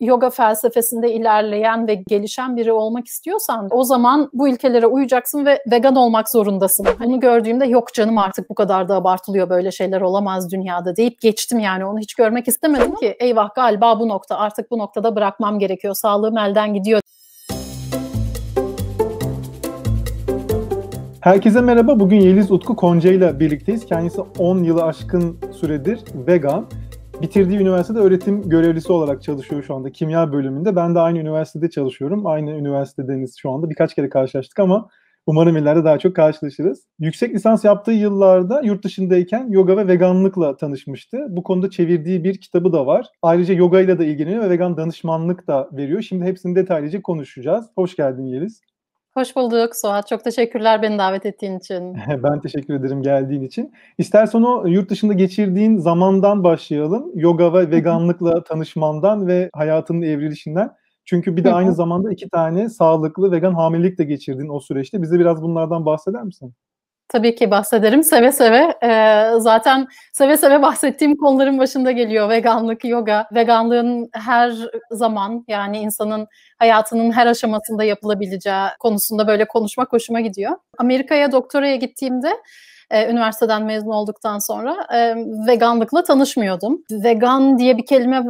yoga felsefesinde ilerleyen ve gelişen biri olmak istiyorsan o zaman bu ilkelere uyacaksın ve vegan olmak zorundasın. Bunu gördüğümde yok canım artık bu kadar da abartılıyor böyle şeyler olamaz dünyada deyip geçtim yani onu hiç görmek istemedim ki eyvah galiba bu nokta artık bu noktada bırakmam gerekiyor sağlığım elden gidiyor. Herkese merhaba. Bugün Yeliz Utku Konca ile birlikteyiz. Kendisi 10 yılı aşkın süredir vegan bitirdiği üniversitede öğretim görevlisi olarak çalışıyor şu anda kimya bölümünde. Ben de aynı üniversitede çalışıyorum. Aynı üniversitedeniz şu anda. Birkaç kere karşılaştık ama umarım ileride daha çok karşılaşırız. Yüksek lisans yaptığı yıllarda yurt dışındayken yoga ve veganlıkla tanışmıştı. Bu konuda çevirdiği bir kitabı da var. Ayrıca yoga ile de ilgileniyor ve vegan danışmanlık da veriyor. Şimdi hepsini detaylıca konuşacağız. Hoş geldin Yeliz. Hoş bulduk Suat. Çok teşekkürler beni davet ettiğin için. ben teşekkür ederim geldiğin için. İstersen o yurt dışında geçirdiğin zamandan başlayalım. Yoga ve veganlıkla tanışmandan ve hayatının evrilişinden. Çünkü bir de aynı zamanda iki tane sağlıklı vegan hamilelik de geçirdin o süreçte. Bize biraz bunlardan bahseder misin? Tabii ki bahsederim seve seve. Ee, zaten seve seve bahsettiğim konuların başında geliyor veganlık, yoga. Veganlığın her zaman yani insanın hayatının her aşamasında yapılabileceği konusunda böyle konuşmak hoşuma gidiyor. Amerika'ya doktoraya gittiğimde e, üniversiteden mezun olduktan sonra e, veganlıkla tanışmıyordum. Vegan diye bir kelime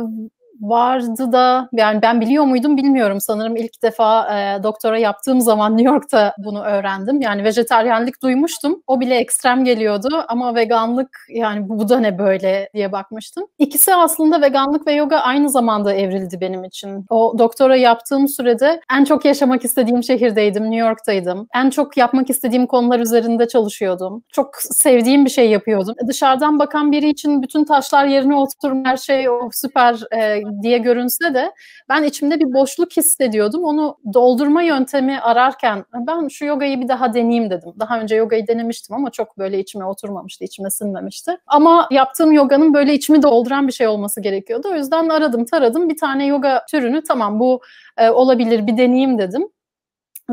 vardı da yani ben biliyor muydum bilmiyorum. Sanırım ilk defa e, doktora yaptığım zaman New York'ta bunu öğrendim. Yani vejetaryenlik duymuştum. O bile ekstrem geliyordu ama veganlık yani bu, da ne böyle diye bakmıştım. İkisi aslında veganlık ve yoga aynı zamanda evrildi benim için. O doktora yaptığım sürede en çok yaşamak istediğim şehirdeydim, New York'taydım. En çok yapmak istediğim konular üzerinde çalışıyordum. Çok sevdiğim bir şey yapıyordum. Dışarıdan bakan biri için bütün taşlar yerine oturur her şey o süper e, diye görünse de ben içimde bir boşluk hissediyordum. Onu doldurma yöntemi ararken ben şu yogayı bir daha deneyeyim dedim. Daha önce yogayı denemiştim ama çok böyle içime oturmamıştı, içime sinmemişti. Ama yaptığım yoganın böyle içimi dolduran bir şey olması gerekiyordu. O yüzden aradım, taradım. Bir tane yoga türünü tamam bu e, olabilir bir deneyeyim dedim.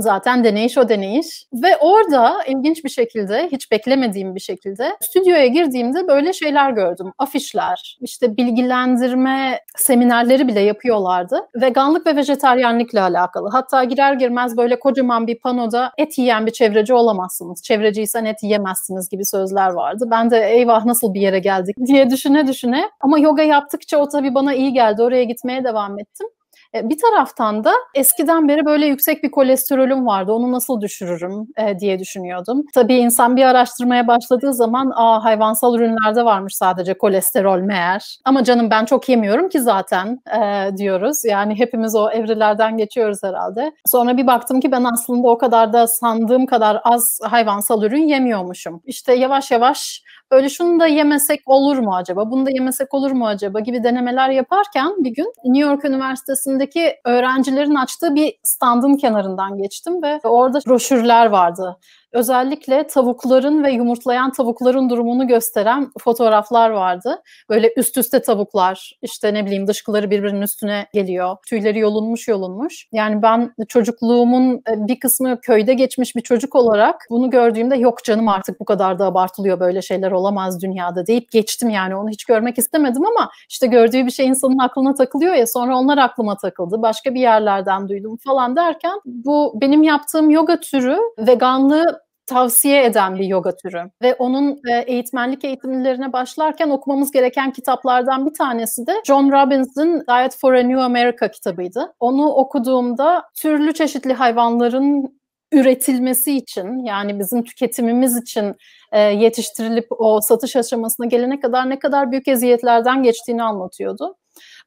Zaten deneyiş o deneyiş. Ve orada ilginç bir şekilde, hiç beklemediğim bir şekilde stüdyoya girdiğimde böyle şeyler gördüm. Afişler, işte bilgilendirme seminerleri bile yapıyorlardı. Veganlık ve vejeteryanlıkla alakalı. Hatta girer girmez böyle kocaman bir panoda et yiyen bir çevreci olamazsınız. Çevreciysen et yemezsiniz gibi sözler vardı. Ben de eyvah nasıl bir yere geldik diye düşüne düşüne. Ama yoga yaptıkça o tabii bana iyi geldi. Oraya gitmeye devam ettim. E, bir taraftan da eskiden beri böyle yüksek bir kolesterolüm vardı. Onu nasıl düşürürüm e, diye düşünüyordum. Tabii insan bir araştırmaya başladığı zaman Aa, hayvansal ürünlerde varmış sadece kolesterol meğer. Ama canım ben çok yemiyorum ki zaten e, diyoruz. Yani hepimiz o evrelerden geçiyoruz herhalde. Sonra bir baktım ki ben aslında o kadar da sandığım kadar az hayvansal ürün yemiyormuşum. İşte yavaş yavaş Öyle şunu da yemesek olur mu acaba, bunu da yemesek olur mu acaba gibi denemeler yaparken bir gün New York Üniversitesi'ndeki öğrencilerin açtığı bir standın kenarından geçtim ve orada broşürler vardı özellikle tavukların ve yumurtlayan tavukların durumunu gösteren fotoğraflar vardı. Böyle üst üste tavuklar işte ne bileyim dışkıları birbirinin üstüne geliyor. Tüyleri yolunmuş yolunmuş. Yani ben çocukluğumun e, bir kısmı köyde geçmiş bir çocuk olarak bunu gördüğümde yok canım artık bu kadar da abartılıyor böyle şeyler olamaz dünyada deyip geçtim yani onu hiç görmek istemedim ama işte gördüğü bir şey insanın aklına takılıyor ya sonra onlar aklıma takıldı. Başka bir yerlerden duydum falan derken bu benim yaptığım yoga türü veganlığı tavsiye eden bir yoga türü ve onun e, eğitmenlik eğitimlerine başlarken okumamız gereken kitaplardan bir tanesi de John Robbins'in Diet for a New America kitabıydı. Onu okuduğumda türlü çeşitli hayvanların üretilmesi için yani bizim tüketimimiz için e, yetiştirilip o satış aşamasına gelene kadar ne kadar büyük eziyetlerden geçtiğini anlatıyordu.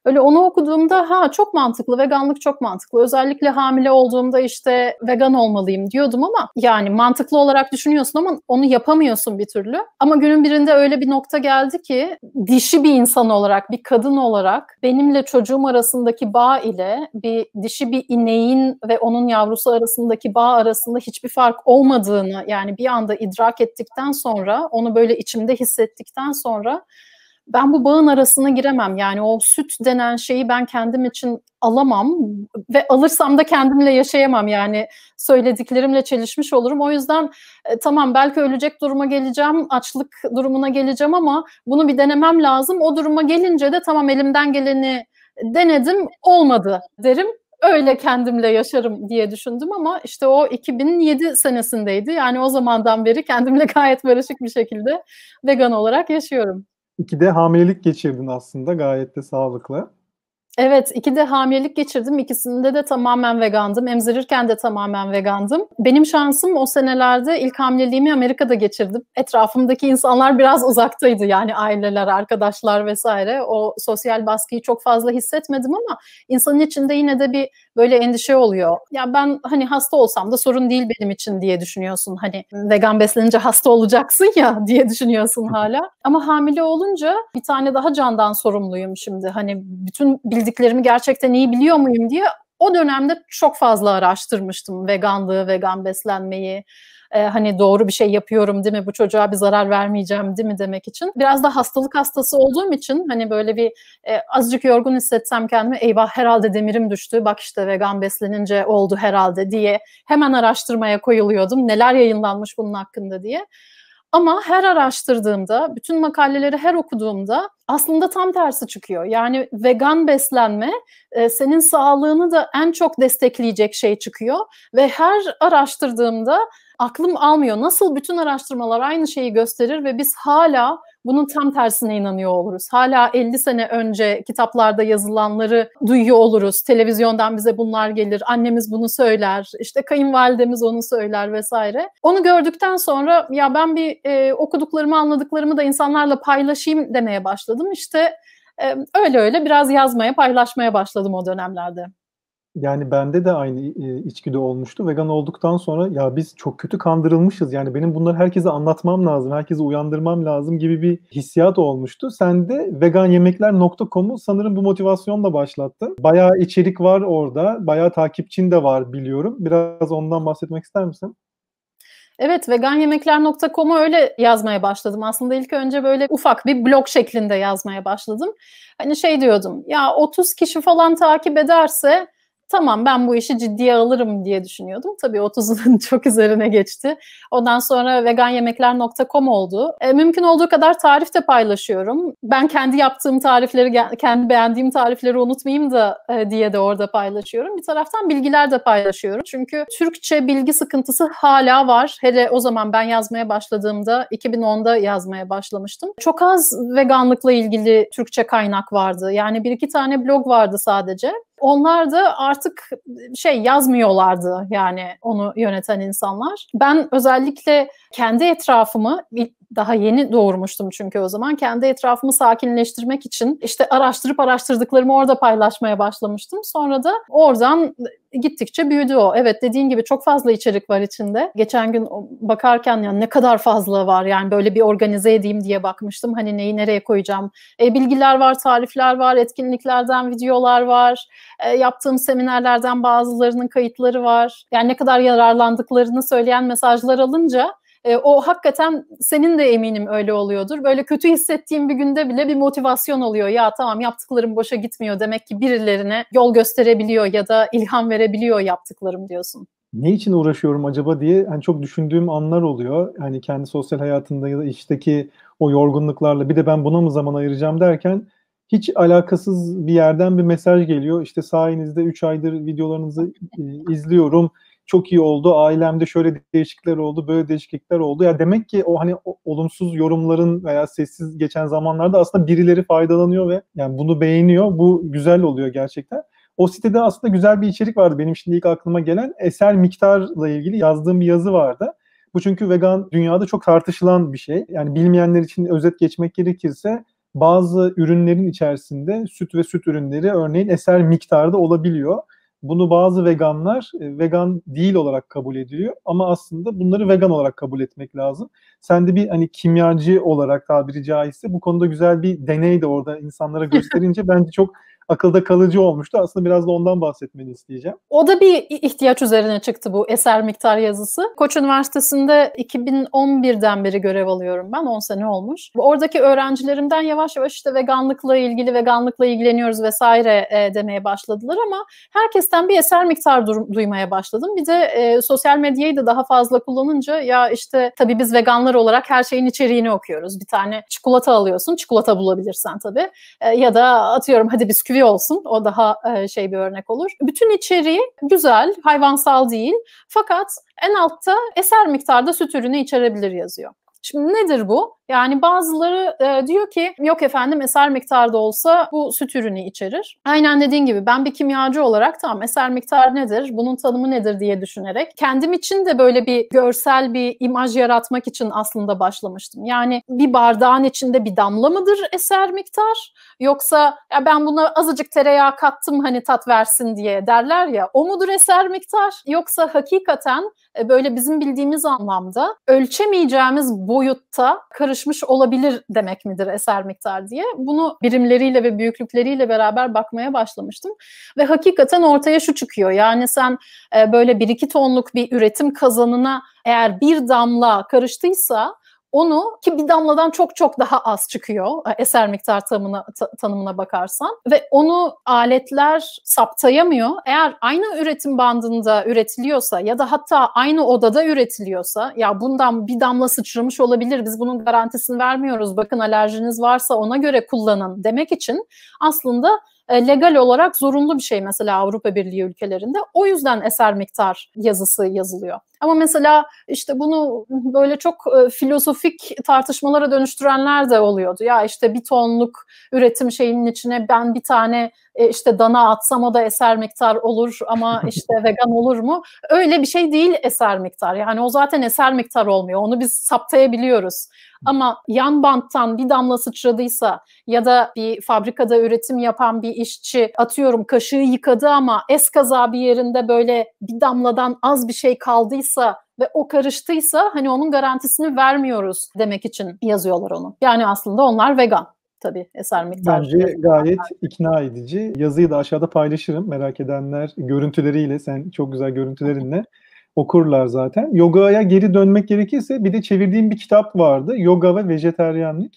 Böyle onu okuduğumda ha çok mantıklı, veganlık çok mantıklı. Özellikle hamile olduğumda işte vegan olmalıyım diyordum ama yani mantıklı olarak düşünüyorsun ama onu yapamıyorsun bir türlü. Ama günün birinde öyle bir nokta geldi ki dişi bir insan olarak, bir kadın olarak benimle çocuğum arasındaki bağ ile bir dişi bir ineğin ve onun yavrusu arasındaki bağ arasında hiçbir fark olmadığını yani bir anda idrak ettikten sonra, onu böyle içimde hissettikten sonra ben bu bağın arasına giremem. Yani o süt denen şeyi ben kendim için alamam ve alırsam da kendimle yaşayamam. Yani söylediklerimle çelişmiş olurum. O yüzden e, tamam belki ölecek duruma geleceğim, açlık durumuna geleceğim ama bunu bir denemem lazım. O duruma gelince de tamam elimden geleni denedim olmadı derim. Öyle kendimle yaşarım diye düşündüm ama işte o 2007 senesindeydi. Yani o zamandan beri kendimle gayet barışık bir şekilde vegan olarak yaşıyorum. İki de hamilelik geçirdin aslında gayet de sağlıklı. Evet, iki de hamilelik geçirdim. İkisinde de tamamen vegandım. Emzirirken de tamamen vegandım. Benim şansım o senelerde ilk hamileliğimi Amerika'da geçirdim. Etrafımdaki insanlar biraz uzaktaydı yani aileler, arkadaşlar vesaire. O sosyal baskıyı çok fazla hissetmedim ama insanın içinde yine de bir böyle endişe oluyor. Ya ben hani hasta olsam da sorun değil benim için diye düşünüyorsun. Hani vegan beslenince hasta olacaksın ya diye düşünüyorsun hala. Ama hamile olunca bir tane daha candan sorumluyum şimdi. Hani bütün bildiklerimi gerçekten iyi biliyor muyum diye o dönemde çok fazla araştırmıştım veganlığı, vegan beslenmeyi e, hani doğru bir şey yapıyorum değil mi? Bu çocuğa bir zarar vermeyeceğim değil mi demek için. Biraz da hastalık hastası olduğum için hani böyle bir e, azıcık yorgun hissetsem kendimi eyvah herhalde demirim düştü. Bak işte vegan beslenince oldu herhalde diye hemen araştırmaya koyuluyordum. Neler yayınlanmış bunun hakkında diye. Ama her araştırdığımda, bütün makaleleri her okuduğumda aslında tam tersi çıkıyor. Yani vegan beslenme e, senin sağlığını da en çok destekleyecek şey çıkıyor ve her araştırdığımda aklım almıyor. Nasıl bütün araştırmalar aynı şeyi gösterir ve biz hala bunun tam tersine inanıyor oluruz. Hala 50 sene önce kitaplarda yazılanları duyuyor oluruz. Televizyondan bize bunlar gelir, annemiz bunu söyler, işte kayınvalidemiz onu söyler vesaire. Onu gördükten sonra ya ben bir e, okuduklarımı, anladıklarımı da insanlarla paylaşayım demeye başladım. İşte e, öyle öyle biraz yazmaya, paylaşmaya başladım o dönemlerde yani bende de aynı e, içgüdü olmuştu. Vegan olduktan sonra ya biz çok kötü kandırılmışız. Yani benim bunları herkese anlatmam lazım, herkese uyandırmam lazım gibi bir hissiyat olmuştu. Sen de veganyemekler.com'u sanırım bu motivasyonla başlattın. Bayağı içerik var orada, bayağı takipçin de var biliyorum. Biraz ondan bahsetmek ister misin? Evet veganyemekler.com'a öyle yazmaya başladım. Aslında ilk önce böyle ufak bir blog şeklinde yazmaya başladım. Hani şey diyordum ya 30 kişi falan takip ederse tamam ben bu işi ciddiye alırım diye düşünüyordum. Tabii 30'un çok üzerine geçti. Ondan sonra veganyemekler.com oldu. E, mümkün olduğu kadar tarif de paylaşıyorum. Ben kendi yaptığım tarifleri, kendi beğendiğim tarifleri unutmayayım da e, diye de orada paylaşıyorum. Bir taraftan bilgiler de paylaşıyorum. Çünkü Türkçe bilgi sıkıntısı hala var. Hele o zaman ben yazmaya başladığımda 2010'da yazmaya başlamıştım. Çok az veganlıkla ilgili Türkçe kaynak vardı. Yani bir iki tane blog vardı sadece onlar da artık şey yazmıyorlardı yani onu yöneten insanlar. Ben özellikle kendi etrafımı daha yeni doğurmuştum çünkü o zaman. Kendi etrafımı sakinleştirmek için işte araştırıp araştırdıklarımı orada paylaşmaya başlamıştım. Sonra da oradan gittikçe büyüdü o. Evet dediğin gibi çok fazla içerik var içinde. Geçen gün bakarken ya ne kadar fazla var yani böyle bir organize edeyim diye bakmıştım. Hani neyi nereye koyacağım. E, bilgiler var, tarifler var, etkinliklerden videolar var. E, yaptığım seminerlerden bazılarının kayıtları var. Yani ne kadar yararlandıklarını söyleyen mesajlar alınca e, o hakikaten senin de eminim öyle oluyordur. Böyle kötü hissettiğim bir günde bile bir motivasyon oluyor. Ya tamam yaptıklarım boşa gitmiyor demek ki birilerine yol gösterebiliyor ya da ilham verebiliyor yaptıklarım diyorsun ne için uğraşıyorum acaba diye hani çok düşündüğüm anlar oluyor. Yani kendi sosyal hayatında ya da işteki o yorgunluklarla bir de ben buna mı zaman ayıracağım derken hiç alakasız bir yerden bir mesaj geliyor. İşte sayenizde 3 aydır videolarınızı e, izliyorum çok iyi oldu, ailemde şöyle değişiklikler oldu, böyle değişiklikler oldu. Ya demek ki o hani olumsuz yorumların veya sessiz geçen zamanlarda aslında birileri faydalanıyor ve yani bunu beğeniyor. Bu güzel oluyor gerçekten. O sitede aslında güzel bir içerik vardı. Benim şimdi ilk aklıma gelen eser miktarla ilgili yazdığım bir yazı vardı. Bu çünkü vegan dünyada çok tartışılan bir şey. Yani bilmeyenler için özet geçmek gerekirse bazı ürünlerin içerisinde süt ve süt ürünleri örneğin eser miktarda olabiliyor. Bunu bazı veganlar e, vegan değil olarak kabul ediyor ama aslında bunları vegan olarak kabul etmek lazım. Sen de bir hani kimyacı olarak tabiri caizse bu konuda güzel bir deney de orada insanlara gösterince bence çok akılda kalıcı olmuştu. Aslında biraz da ondan bahsetmeni isteyeceğim. O da bir ihtiyaç üzerine çıktı bu eser miktar yazısı. Koç Üniversitesi'nde 2011'den beri görev alıyorum ben. 10 sene olmuş. Oradaki öğrencilerimden yavaş yavaş işte veganlıkla ilgili, veganlıkla ilgileniyoruz vesaire e, demeye başladılar ama herkesten bir eser miktar duymaya başladım. Bir de e, sosyal medyayı da daha fazla kullanınca ya işte tabii biz veganlar olarak her şeyin içeriğini okuyoruz. Bir tane çikolata alıyorsun, çikolata bulabilirsen tabii. E, ya da atıyorum hadi bisküvi biri olsun. O daha e, şey bir örnek olur. Bütün içeriği güzel, hayvansal değil. Fakat en altta eser miktarda süt ürünü içerebilir yazıyor. Şimdi nedir bu? Yani bazıları e, diyor ki yok efendim eser da olsa bu süt ürünü içerir. Aynen dediğin gibi ben bir kimyacı olarak tamam eser miktarı nedir, bunun tanımı nedir diye düşünerek kendim için de böyle bir görsel bir imaj yaratmak için aslında başlamıştım. Yani bir bardağın içinde bir damla mıdır eser miktar yoksa ya ben buna azıcık tereyağı kattım hani tat versin diye derler ya o mudur eser miktar yoksa hakikaten e, böyle bizim bildiğimiz anlamda ölçemeyeceğimiz boyutta karışık çalışmış olabilir demek midir eser miktar diye. Bunu birimleriyle ve büyüklükleriyle beraber bakmaya başlamıştım. Ve hakikaten ortaya şu çıkıyor. Yani sen e, böyle bir iki tonluk bir üretim kazanına eğer bir damla karıştıysa onu ki bir damladan çok çok daha az çıkıyor e, eser miktar tanımına, tanımına bakarsan ve onu aletler saptayamıyor. Eğer aynı üretim bandında üretiliyorsa ya da hatta aynı odada üretiliyorsa ya bundan bir damla sıçramış olabilir biz bunun garantisini vermiyoruz bakın alerjiniz varsa ona göre kullanın demek için aslında e, legal olarak zorunlu bir şey mesela Avrupa Birliği ülkelerinde. O yüzden eser miktar yazısı yazılıyor. Ama mesela işte bunu böyle çok e, filozofik tartışmalara dönüştürenler de oluyordu. Ya işte bir tonluk üretim şeyinin içine ben bir tane e, işte dana atsam o da eser miktar olur ama işte vegan olur mu? Öyle bir şey değil eser miktar. Yani o zaten eser miktar olmuyor. Onu biz saptayabiliyoruz. Ama yan banttan bir damla sıçradıysa ya da bir fabrikada üretim yapan bir işçi atıyorum kaşığı yıkadı ama es kaza bir yerinde böyle bir damladan az bir şey kaldıysa karıştıysa ve o karıştıysa hani onun garantisini vermiyoruz demek için yazıyorlar onu. Yani aslında onlar vegan tabii eser miktarı. Bence gayet ikna edici. Yazıyı da aşağıda paylaşırım. Merak edenler görüntüleriyle, sen çok güzel görüntülerinle okurlar zaten. Yoga'ya geri dönmek gerekirse bir de çevirdiğim bir kitap vardı. Yoga ve vejeteryanlık.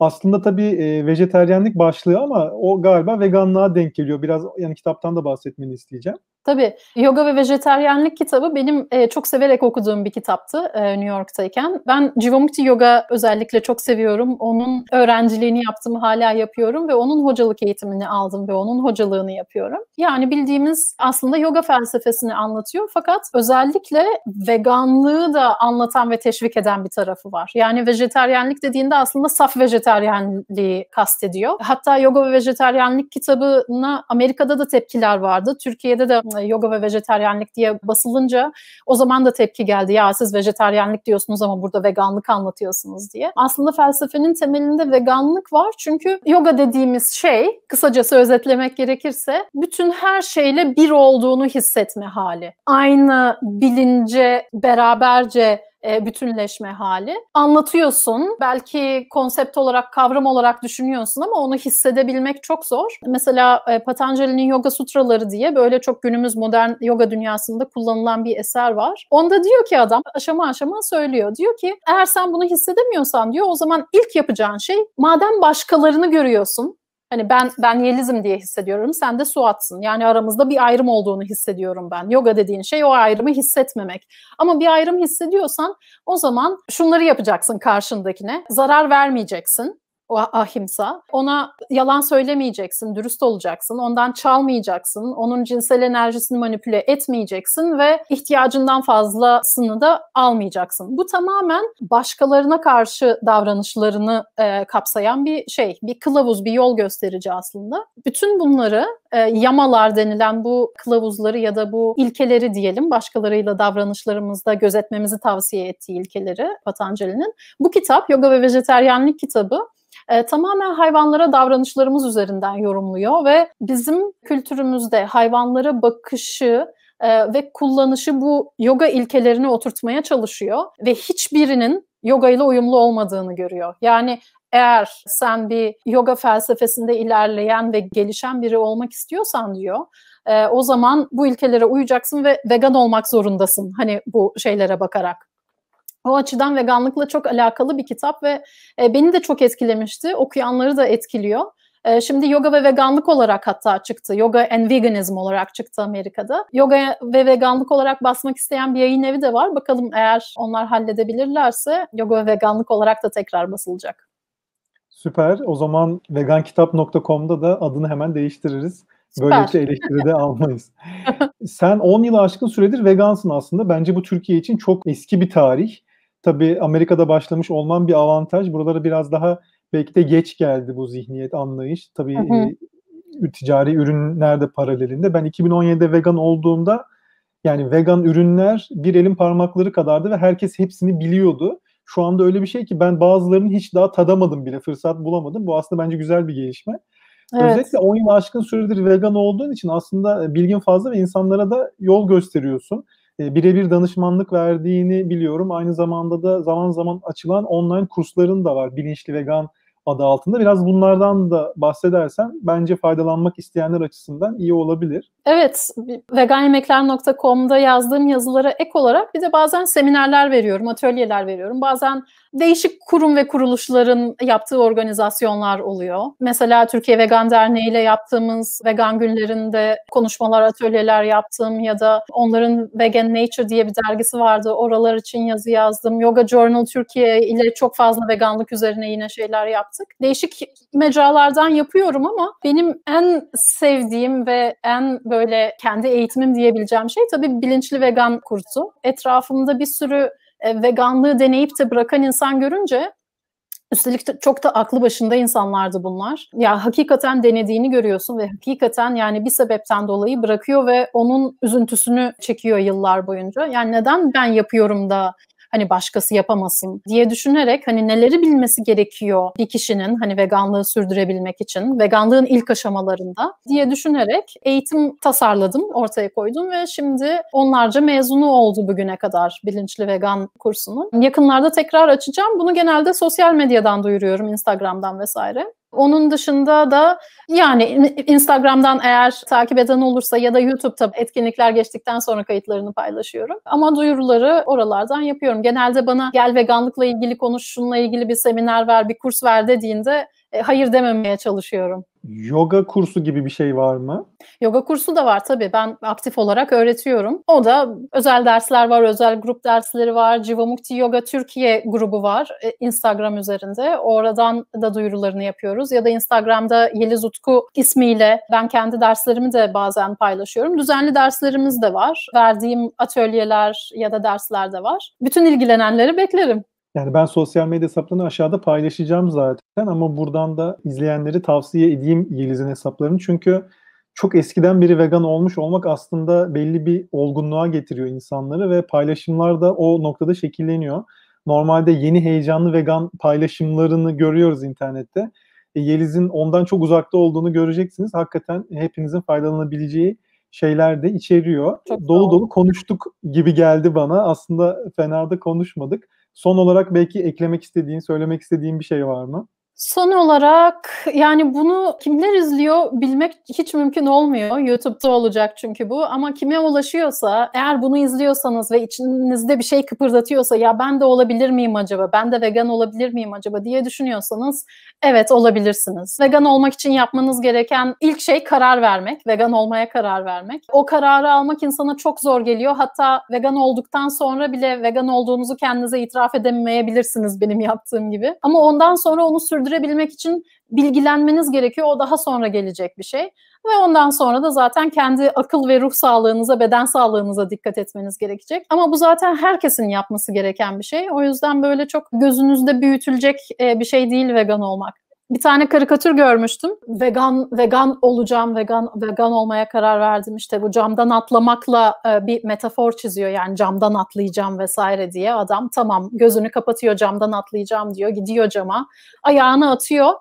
Aslında tabii e, vejeteryanlık başlığı ama o galiba veganlığa denk geliyor. Biraz yani kitaptan da bahsetmeni isteyeceğim. Tabii yoga ve vejeteryenlik kitabı benim e, çok severek okuduğum bir kitaptı e, New York'tayken. Ben Jivamukti Yoga özellikle çok seviyorum. Onun öğrenciliğini yaptım, hala yapıyorum ve onun hocalık eğitimini aldım ve onun hocalığını yapıyorum. Yani bildiğimiz aslında yoga felsefesini anlatıyor fakat özellikle veganlığı da anlatan ve teşvik eden bir tarafı var. Yani vejeteryenlik dediğinde aslında saf vejeteryenliği kastediyor. Hatta yoga ve vejeteryenlik kitabına Amerika'da da tepkiler vardı. Türkiye'de de yoga ve vejeteryanlık diye basılınca o zaman da tepki geldi. Ya siz vejeteryanlık diyorsunuz ama burada veganlık anlatıyorsunuz diye. Aslında felsefenin temelinde veganlık var. Çünkü yoga dediğimiz şey kısacası özetlemek gerekirse bütün her şeyle bir olduğunu hissetme hali. Aynı bilince beraberce e, bütünleşme hali. Anlatıyorsun, belki konsept olarak, kavram olarak düşünüyorsun ama onu hissedebilmek çok zor. Mesela e, Patanjali'nin Yoga Sutraları diye böyle çok günümüz modern yoga dünyasında kullanılan bir eser var. Onda diyor ki adam aşama aşama söylüyor. Diyor ki eğer sen bunu hissedemiyorsan diyor o zaman ilk yapacağın şey madem başkalarını görüyorsun, Hani ben ben Yelizim diye hissediyorum, sen de Suat'sın. Yani aramızda bir ayrım olduğunu hissediyorum ben. Yoga dediğin şey o ayrımı hissetmemek. Ama bir ayrım hissediyorsan o zaman şunları yapacaksın karşındakine. Zarar vermeyeceksin o ahimsa. Ona yalan söylemeyeceksin, dürüst olacaksın, ondan çalmayacaksın, onun cinsel enerjisini manipüle etmeyeceksin ve ihtiyacından fazlasını da almayacaksın. Bu tamamen başkalarına karşı davranışlarını e, kapsayan bir şey, bir kılavuz, bir yol gösterici aslında. Bütün bunları e, yamalar denilen bu kılavuzları ya da bu ilkeleri diyelim başkalarıyla davranışlarımızda gözetmemizi tavsiye ettiği ilkeleri Patanjali'nin. Bu kitap Yoga ve Vejeteryanlık kitabı e, tamamen hayvanlara davranışlarımız üzerinden yorumluyor ve bizim kültürümüzde hayvanlara bakışı e, ve kullanışı bu yoga ilkelerini oturtmaya çalışıyor ve hiçbirinin yoga ile uyumlu olmadığını görüyor. Yani eğer sen bir yoga felsefesinde ilerleyen ve gelişen biri olmak istiyorsan diyor, e, o zaman bu ilkelere uyacaksın ve vegan olmak zorundasın. Hani bu şeylere bakarak o açıdan veganlıkla çok alakalı bir kitap ve e, beni de çok etkilemişti. Okuyanları da etkiliyor. E, şimdi yoga ve veganlık olarak hatta çıktı. Yoga and veganism olarak çıktı Amerika'da. Yoga ve veganlık olarak basmak isteyen bir yayın evi de var. Bakalım eğer onlar halledebilirlerse yoga ve veganlık olarak da tekrar basılacak. Süper. O zaman vegankitap.com'da da adını hemen değiştiririz. Böylece eleştiri de almayız. Sen 10 yılı aşkın süredir vegansın aslında. Bence bu Türkiye için çok eski bir tarih tabii Amerika'da başlamış olman bir avantaj. Buralara biraz daha belki de geç geldi bu zihniyet anlayış. Tabii hı hı. E, ticari ürünler de paralelinde. Ben 2017'de vegan olduğumda yani vegan ürünler bir elin parmakları kadardı ve herkes hepsini biliyordu. Şu anda öyle bir şey ki ben bazılarını hiç daha tadamadım bile, fırsat bulamadım. Bu aslında bence güzel bir gelişme. Evet. Özellikle 10 yıl aşkın süredir vegan olduğun için aslında e, bilgin fazla ve insanlara da yol gösteriyorsun. E, birebir danışmanlık verdiğini biliyorum. Aynı zamanda da zaman zaman açılan online kursların da var bilinçli vegan adı altında. Biraz bunlardan da bahsedersen bence faydalanmak isteyenler açısından iyi olabilir. Evet, veganyemekler.com'da yazdığım yazılara ek olarak bir de bazen seminerler veriyorum, atölyeler veriyorum. Bazen değişik kurum ve kuruluşların yaptığı organizasyonlar oluyor. Mesela Türkiye Vegan Derneği ile yaptığımız vegan günlerinde konuşmalar, atölyeler yaptım ya da onların Vegan Nature diye bir dergisi vardı. Oralar için yazı yazdım. Yoga Journal Türkiye ile çok fazla veganlık üzerine yine şeyler yaptık. Değişik mecralardan yapıyorum ama benim en sevdiğim ve en böyle kendi eğitimim diyebileceğim şey tabii bilinçli vegan kursu. Etrafımda bir sürü e, veganlığı deneyip de bırakan insan görünce Üstelik de çok da aklı başında insanlardı bunlar. Ya hakikaten denediğini görüyorsun ve hakikaten yani bir sebepten dolayı bırakıyor ve onun üzüntüsünü çekiyor yıllar boyunca. Yani neden ben yapıyorum da hani başkası yapamasın diye düşünerek hani neleri bilmesi gerekiyor bir kişinin hani veganlığı sürdürebilmek için veganlığın ilk aşamalarında diye düşünerek eğitim tasarladım, ortaya koydum ve şimdi onlarca mezunu oldu bugüne kadar bilinçli vegan kursunun. Yakınlarda tekrar açacağım. Bunu genelde sosyal medyadan duyuruyorum, Instagram'dan vesaire. Onun dışında da yani Instagram'dan eğer takip eden olursa ya da YouTube'da etkinlikler geçtikten sonra kayıtlarını paylaşıyorum. Ama duyuruları oralardan yapıyorum. Genelde bana gel veganlıkla ilgili konuş, şununla ilgili bir seminer ver, bir kurs ver dediğinde e, hayır dememeye çalışıyorum. Yoga kursu gibi bir şey var mı? Yoga kursu da var tabii. Ben aktif olarak öğretiyorum. O da özel dersler var, özel grup dersleri var. Civamukti Yoga Türkiye grubu var e, Instagram üzerinde. Oradan da duyurularını yapıyoruz. Ya da Instagram'da Yeliz Utku ismiyle ben kendi derslerimi de bazen paylaşıyorum. Düzenli derslerimiz de var. Verdiğim atölyeler ya da dersler de var. Bütün ilgilenenleri beklerim. Yani ben sosyal medya hesaplarını aşağıda paylaşacağım zaten ama buradan da izleyenleri tavsiye edeyim Yeliz'in hesaplarını. Çünkü çok eskiden biri vegan olmuş olmak aslında belli bir olgunluğa getiriyor insanları ve paylaşımlar da o noktada şekilleniyor. Normalde yeni heyecanlı vegan paylaşımlarını görüyoruz internette. E, Yeliz'in ondan çok uzakta olduğunu göreceksiniz. Hakikaten hepinizin faydalanabileceği şeyler de içeriyor. Çok dolu dolu konuştuk gibi geldi bana. Aslında fena da konuşmadık. Son olarak belki eklemek istediğin, söylemek istediğin bir şey var mı? Son olarak yani bunu kimler izliyor bilmek hiç mümkün olmuyor. YouTube'da olacak çünkü bu ama kime ulaşıyorsa eğer bunu izliyorsanız ve içinizde bir şey kıpırdatıyorsa ya ben de olabilir miyim acaba? Ben de vegan olabilir miyim acaba diye düşünüyorsanız evet olabilirsiniz. Vegan olmak için yapmanız gereken ilk şey karar vermek. Vegan olmaya karar vermek. O kararı almak insana çok zor geliyor. Hatta vegan olduktan sonra bile vegan olduğunuzu kendinize itiraf edemeyebilirsiniz benim yaptığım gibi. Ama ondan sonra onu sürdürmek sürdürebilmek için bilgilenmeniz gerekiyor. O daha sonra gelecek bir şey. Ve ondan sonra da zaten kendi akıl ve ruh sağlığınıza, beden sağlığınıza dikkat etmeniz gerekecek. Ama bu zaten herkesin yapması gereken bir şey. O yüzden böyle çok gözünüzde büyütülecek e, bir şey değil vegan olmak bir tane karikatür görmüştüm. Vegan vegan olacağım, vegan vegan olmaya karar verdim. İşte bu camdan atlamakla e, bir metafor çiziyor. Yani camdan atlayacağım vesaire diye adam tamam gözünü kapatıyor camdan atlayacağım diyor. Gidiyor cama. Ayağını atıyor.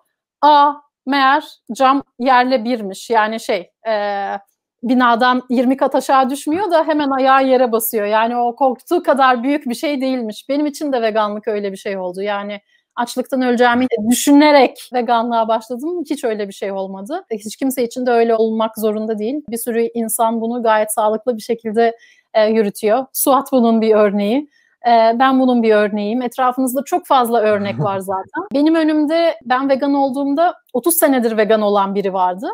A, meğer cam yerle birmiş. Yani şey e, binadan 20 kat aşağı düşmüyor da hemen ayağı yere basıyor. Yani o korktuğu kadar büyük bir şey değilmiş. Benim için de veganlık öyle bir şey oldu. Yani açlıktan öleceğimi düşünerek veganlığa başladım. Hiç öyle bir şey olmadı. Hiç kimse için de öyle olmak zorunda değil. Bir sürü insan bunu gayet sağlıklı bir şekilde e, yürütüyor. Suat bunun bir örneği. E, ben bunun bir örneğiyim. Etrafınızda çok fazla örnek var zaten. Benim önümde ben vegan olduğumda 30 senedir vegan olan biri vardı.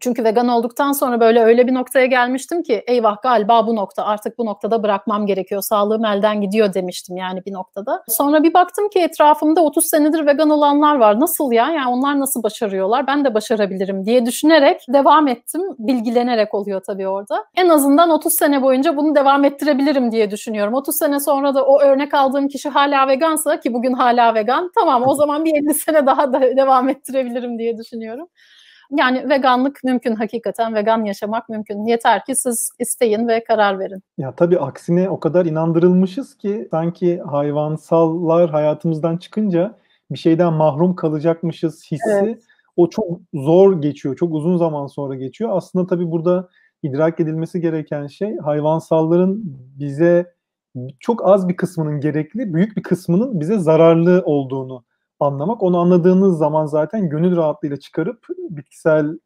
Çünkü vegan olduktan sonra böyle öyle bir noktaya gelmiştim ki eyvah galiba bu nokta artık bu noktada bırakmam gerekiyor. Sağlığım elden gidiyor demiştim yani bir noktada. Sonra bir baktım ki etrafımda 30 senedir vegan olanlar var. Nasıl ya? Yani onlar nasıl başarıyorlar? Ben de başarabilirim diye düşünerek devam ettim. Bilgilenerek oluyor tabii orada. En azından 30 sene boyunca bunu devam ettirebilirim diye düşünüyorum. 30 sene sonra da o örnek aldığım kişi hala vegansa ki bugün hala vegan. Tamam o zaman bir 50 sene daha da devam ettirebilirim diye düşünüyorum. Yani veganlık mümkün hakikaten vegan yaşamak mümkün. Yeter ki siz isteyin ve karar verin. Ya tabii aksine o kadar inandırılmışız ki sanki hayvansallar hayatımızdan çıkınca bir şeyden mahrum kalacakmışız hissi evet. o çok zor geçiyor. Çok uzun zaman sonra geçiyor. Aslında tabii burada idrak edilmesi gereken şey hayvansalların bize çok az bir kısmının gerekli, büyük bir kısmının bize zararlı olduğunu anlamak. Onu anladığınız zaman zaten gönül rahatlığıyla çıkarıp bitkisel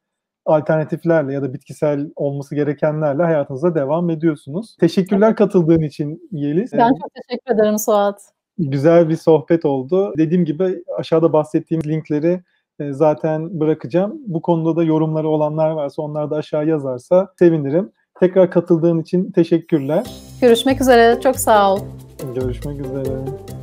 alternatiflerle ya da bitkisel olması gerekenlerle hayatınıza devam ediyorsunuz. Teşekkürler katıldığın için Yeliz. Ben çok teşekkür ederim Suat. Güzel bir sohbet oldu. Dediğim gibi aşağıda bahsettiğim linkleri e, zaten bırakacağım. Bu konuda da yorumları olanlar varsa onlar da aşağı yazarsa sevinirim. Tekrar katıldığın için teşekkürler. Görüşmek üzere. Çok sağ ol. Görüşmek üzere.